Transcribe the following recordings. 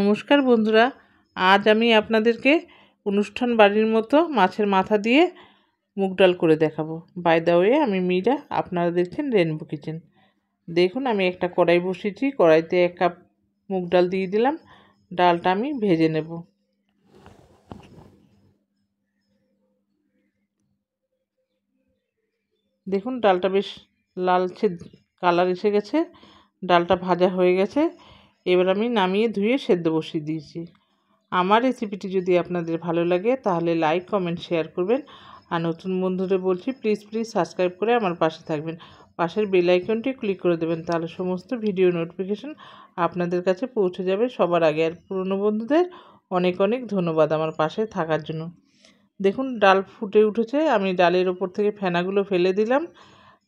নমস্কার বন্ধুরা আজ আমি আপনাদেরকে অনুষ্ঠান বাড়ির মতো মাছের মাথা দিয়ে মুগ ডাল করে দেখাবো বাই দা ওয়ে আমি মীরা আপনারা দেখছেন রেনবো কিচেন দেখুন আমি একটা কড়াই বসিয়েছি কড়াইতে এক কাপ মুগ ডাল দিয়ে দিলাম ডালটা আমি ভেজে নেব দেখুন ডালটা বেশ লালচে কালার এসে গেছে ডালটা ভাজা হয়ে গেছে এবার আমি নামিয়ে ধুয়ে সেদ্ধ বসিয়ে দিয়েছি আমার রেসিপিটি যদি আপনাদের ভালো লাগে তাহলে লাইক কমেন্ট শেয়ার করবেন আর নতুন বন্ধুদের বলছি প্লিজ প্লিজ সাবস্ক্রাইব করে আমার পাশে থাকবেন পাশের বেল আইকনটি ক্লিক করে দেবেন তাহলে সমস্ত ভিডিও নোটিফিকেশন আপনাদের কাছে পৌঁছে যাবে সবার আগে আর পুরনো বন্ধুদের অনেক অনেক ধন্যবাদ আমার পাশে থাকার জন্য দেখুন ডাল ফুটে উঠেছে আমি ডালের ওপর থেকে ফেনাগুলো ফেলে দিলাম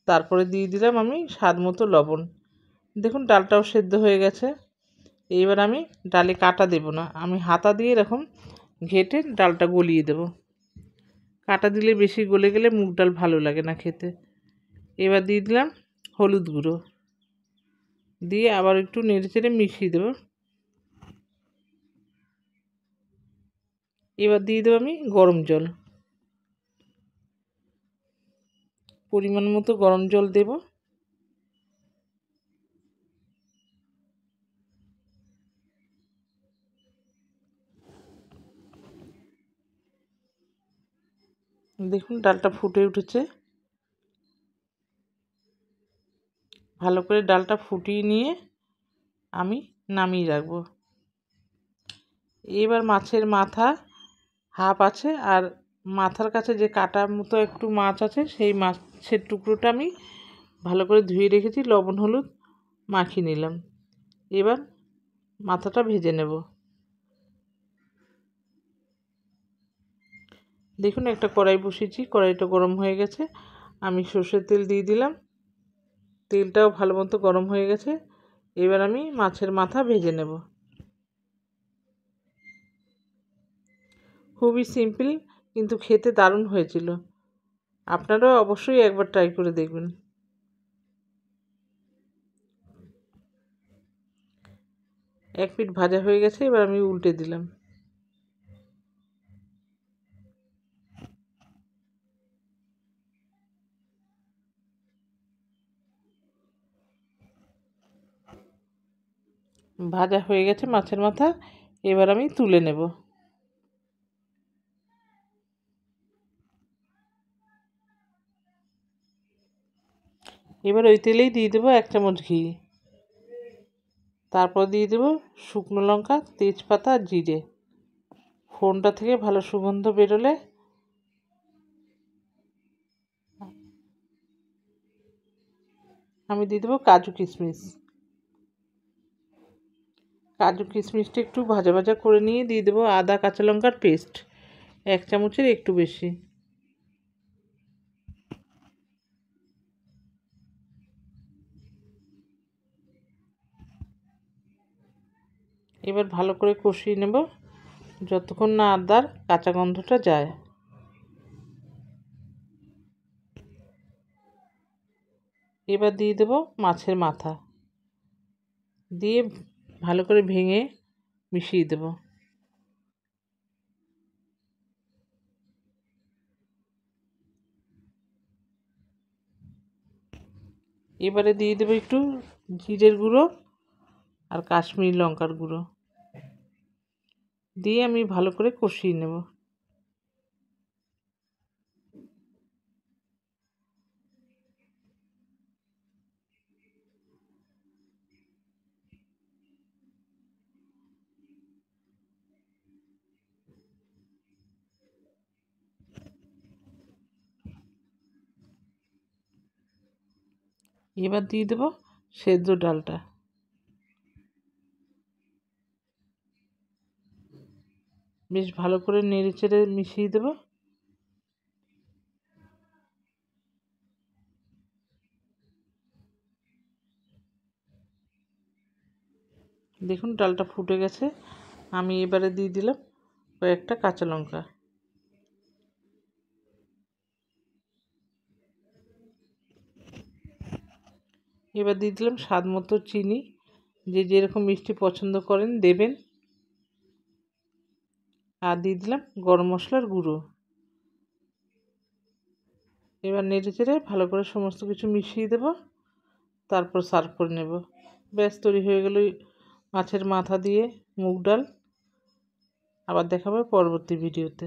তারপরে দিয়ে দিলাম আমি স্বাদ মতো লবণ দেখুন ডালটাও সেদ্ধ হয়ে গেছে এইবার আমি ডালে কাটা দেব না আমি হাতা দিয়ে এরকম ঘেটে ডালটা গলিয়ে দেব কাটা দিলে বেশি গলে গেলে মুগ ডাল ভালো লাগে না খেতে এবার দিয়ে দিলাম হলুদ গুঁড়ো দিয়ে আবার একটু নেড়ে চেড়ে মিশিয়ে দেবো এবার দিয়ে দেবো আমি গরম জল পরিমাণ মতো গরম জল দেবো দেখুন ডালটা ফুটে উঠেছে ভালো করে ডালটা ফুটিয়ে নিয়ে আমি নামিয়ে রাখব এবার মাছের মাথা হাফ আছে আর মাথার কাছে যে কাটা মতো একটু মাছ আছে সেই মাছের টুকরোটা আমি ভালো করে ধুয়ে রেখেছি লবণ হলুদ মাখিয়ে নিলাম এবার মাথাটা ভেজে নেব দেখুন একটা কড়াই বসিয়েছি কড়াইটা গরম হয়ে গেছে আমি সর্ষের তেল দিয়ে দিলাম তেলটাও ভালো মতো গরম হয়ে গেছে এবার আমি মাছের মাথা ভেজে নেব খুবই সিম্পল কিন্তু খেতে দারুণ হয়েছিল আপনারাও অবশ্যই একবার ট্রাই করে দেখবেন এক পিঠ ভাজা হয়ে গেছে এবার আমি উল্টে দিলাম ভাজা হয়ে গেছে মাছের মাথা এবার আমি তুলে নেব এবার ওই তেলেই দিয়ে দেবো এক চামচ ঘি তারপর দিয়ে দেবো শুকনো লঙ্কা তেজপাতা আর জিরে ফোনটা থেকে ভালো সুগন্ধ বেরোলে আমি দিয়ে দেবো কাজু কিশমিশ কাজু কিশমিশটা একটু ভাজা ভাজা করে নিয়ে দিয়ে দেবো আদা কাঁচা লঙ্কার পেস্ট এক চামচের একটু বেশি এবার ভালো করে কষিয়ে নেব যতক্ষণ না আদার কাঁচা গন্ধটা যায় এবার দিয়ে দেব মাছের মাথা দিয়ে ভালো করে ভেঙে মিশিয়ে দেব এবারে দিয়ে দেবো একটু জিরের গুঁড়ো আর কাশ্মীর লঙ্কার গুঁড়ো দিয়ে আমি ভালো করে কষিয়ে নেবো এবার দিয়ে দেবো সেদ্ধ ডালটা বেশ ভালো করে নেড়ে চেড়ে মিশিয়ে দেবো দেখুন ডালটা ফুটে গেছে আমি এবারে দিয়ে দিলাম কয়েকটা কাঁচা লঙ্কা এবার দিয়ে দিলাম স্বাদ মতো চিনি যে যেরকম মিষ্টি পছন্দ করেন দেবেন আর দিয়ে দিলাম গরম মশলার গুঁড়ো এবার নেড়ে চেড়ে ভালো করে সমস্ত কিছু মিশিয়ে দেব তারপর সার্ভ করে নেব ব্যাস তৈরি হয়ে গেল মাছের মাথা দিয়ে মুগ ডাল আবার দেখাবে পরবর্তী ভিডিওতে